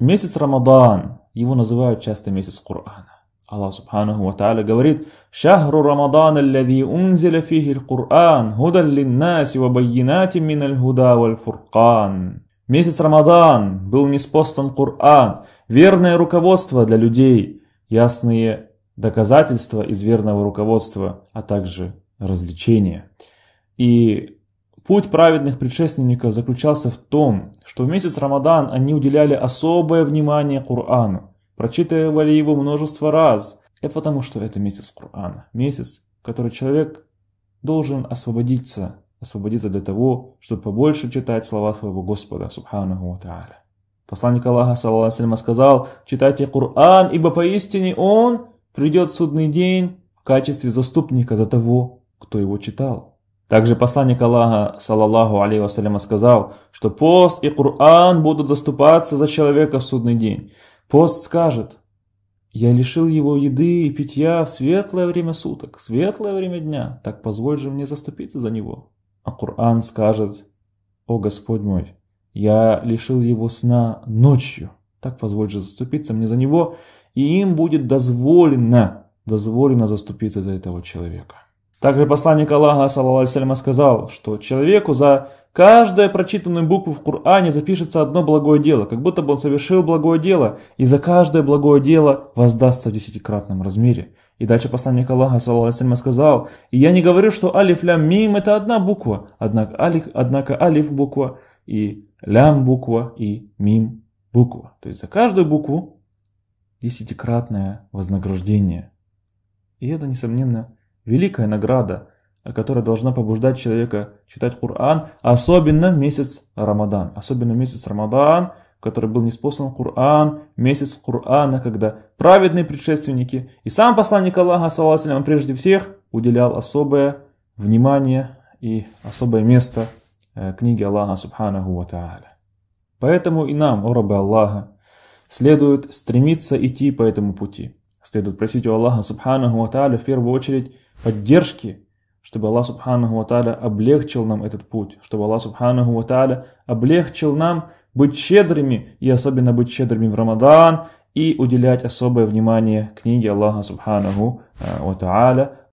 Месяц Рамадан, его называют часто месяц Корана. Аллах Субханаху Ва Тааля говорит, «Шахру Рамадан, аллази унзила фихи Коран, худан линнаси ва байинати мин аль-худа валь фуркан». Месяц Рамадан был неспослан Коран, верное руководство для людей, ясные доказательства из верного руководства, а также развлечения. И Путь праведных предшественников заключался в том, что в месяц Рамадан они уделяли особое внимание Корану, прочитывали его множество раз. Это потому, что это месяц Корана, месяц, который человек должен освободиться, освободиться для того, чтобы побольше читать слова своего Господа, Субхану Ва Тааля. Посланник Аллаха, саллаху сказал, читайте Коран, ибо поистине он придет в судный день в качестве заступника за того, кто его читал. Также посланник Аллаха, салаллаху алейхи вассаляма, сказал, что пост и Коран будут заступаться за человека в судный день. Пост скажет, я лишил его еды и питья в светлое время суток, светлое время дня, так позволь же мне заступиться за него. А Коран скажет, о Господь мой, я лишил его сна ночью, так позволь же заступиться мне за него, и им будет дозволено, дозволено заступиться за этого человека. Также посланник Аллаха, саллаху сказал, что человеку за каждую прочитанную букву в Коране запишется одно благое дело, как будто бы он совершил благое дело, и за каждое благое дело воздастся в десятикратном размере. И дальше посланник Аллаха, саллаху сказал, «И я не говорю, что алиф лям мим – это одна буква, однако алиф, однако алиф – буква, и лям – буква, и мим – буква». То есть за каждую букву десятикратное вознаграждение. И это, несомненно, Великая награда, которая должна побуждать человека читать Коран, особенно месяц Рамадан. Особенно месяц Рамадан, который был неспослан Коран, месяц Корана, когда праведные предшественники и сам посланник Аллаха, саллаху прежде всех, уделял особое внимание и особое место э, Книге Аллаха, субханаху ва та'аля. Поэтому и нам, о рабы Аллаха, следует стремиться идти по этому пути – Следует просить у Аллаха Субханаху Аталя в первую очередь поддержки, чтобы Аллах Субханаху Аталя облегчил нам этот путь, чтобы Аллах Субханаху Аталя облегчил нам быть щедрыми и особенно быть щедрыми в Рамадан и уделять особое внимание книге Аллаха Субханаху э, Аталя,